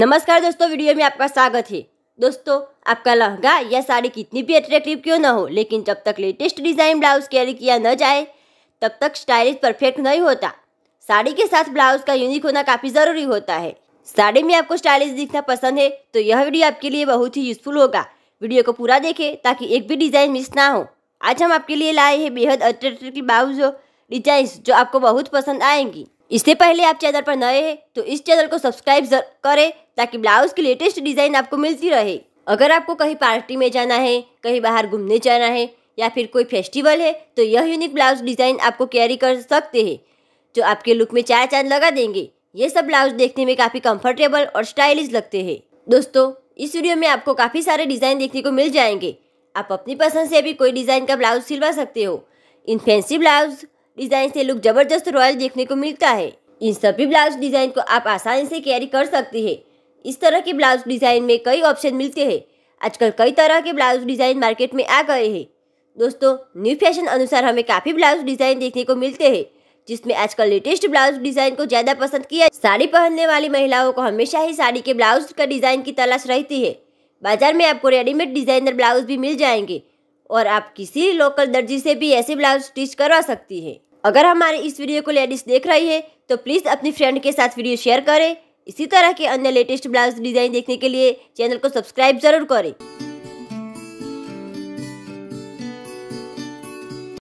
नमस्कार दोस्तों वीडियो में आपका स्वागत है दोस्तों आपका लहंगा या साड़ी कितनी भी अट्रैक्टिव क्यों ना हो लेकिन जब तक लेटेस्ट डिज़ाइन ब्लाउज कैरी किया न जाए तब तक स्टाइलिश परफेक्ट नहीं होता साड़ी के साथ ब्लाउज का यूनिक होना काफ़ी ज़रूरी होता है साड़ी में आपको स्टाइलिश दिखना पसंद है तो यह वीडियो आपके लिए बहुत ही यूजफुल होगा वीडियो को पूरा देखें ताकि एक भी डिज़ाइन मिस ना हो आज हम आपके लिए लाए हैं बेहद अट्रैक्टिव ब्लाउज डिजाइन जो आपको बहुत पसंद आएंगी इससे पहले आप चैनल पर नए हैं तो इस चैनल को सब्सक्राइब करें ताकि ब्लाउज की लेटेस्ट डिज़ाइन आपको मिलती रहे अगर आपको कहीं पार्टी में जाना है कहीं बाहर घूमने जाना है या फिर कोई फेस्टिवल है तो यह यूनिक ब्लाउज डिज़ाइन आपको कैरी कर सकते हैं जो आपके लुक में चार चांद लगा देंगे ये सब ब्लाउज देखने में काफ़ी कंफर्टेबल और स्टाइलिश लगते हैं दोस्तों इस वीडियो में आपको काफ़ी सारे डिज़ाइन देखने को मिल जाएंगे आप अपनी पसंद से भी कोई डिज़ाइन का ब्लाउज सिलवा सकते हो इन फैंसी ब्लाउज़ डिज़ाइन से लुक जबरदस्त रॉयल देखने को मिलता है इन सभी ब्लाउज डिज़ाइन को आप आसानी से कैरी कर सकते हैं इस तरह के ब्लाउज डिज़ाइन में कई ऑप्शन मिलते हैं आजकल कई तरह के ब्लाउज डिज़ाइन मार्केट में आ गए हैं दोस्तों न्यू फैशन अनुसार हमें काफ़ी ब्लाउज डिज़ाइन देखने को मिलते हैं जिसमें आजकल लेटेस्ट ब्लाउज डिज़ाइन को ज़्यादा पसंद किया साड़ी पहनने वाली महिलाओं को हमेशा ही साड़ी के ब्लाउज का डिज़ाइन की तलाश रहती है बाजार में आपको रेडीमेड डिज़ाइनर ब्लाउज भी मिल जाएंगे और आप किसी लोकल दर्जी से भी ऐसे ब्लाउज स्टिच करवा सकती हैं अगर हमारे इस वीडियो को लेडीज़ देख रही है तो प्लीज़ अपनी फ्रेंड के साथ वीडियो शेयर करें इसी तरह के अन्य लेटेस्ट ब्लाउज डिज़ाइन देखने के लिए चैनल को सब्सक्राइब जरूर करें